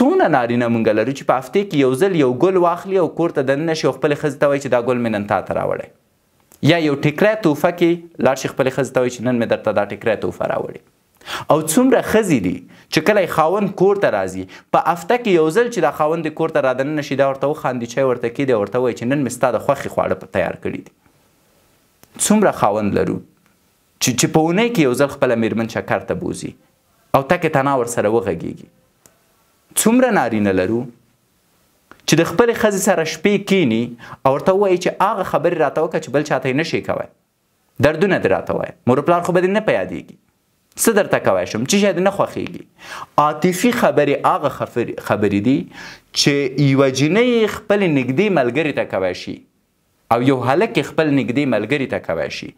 څونه نارینه مونږ لرو چې په هفته کې یو ځل یو ګل واخلي او کور ته دننه شي او خپلې ښځې ته وایي چې دا ګل مې نن تا ته راوړی یا یو ټیکری توفه کې لاړ شي خپلې ښځې ته وایي چې نن مې درته دا ټیکری توفه راوړی او څومره خزي دي چې کله خاون کور ته راځي په افته کې یو ځل چې دا خاون د کور ته رادن نشي دا ورته وخاندي چې ورته کې دی ورته وای چې نن مستا د خوخي خواړه په تیار کړی دي څومره خاون لرو چې چې په اونۍ کې یو ځل خپل میرمن چکر ته بوزي او تکه تنا ور سره وغږیږي څومره نارینه لرو چې د خپل خزې سره شپې کینی او ورته وایي چې هغه خبرې راته وکړه چې بل چاته یې نشي کوی دردونه دې راته وایه مور پلار خو به دې نه په یادېږي څه درته کوی شم چې شاید نه خوښیږي عاطفي خبرې هغه خبرې دي چې یوه جینۍ خپل نږدې ملګري ته کوی شي او یو هلک خپل نږدې ملګری ته کوي شي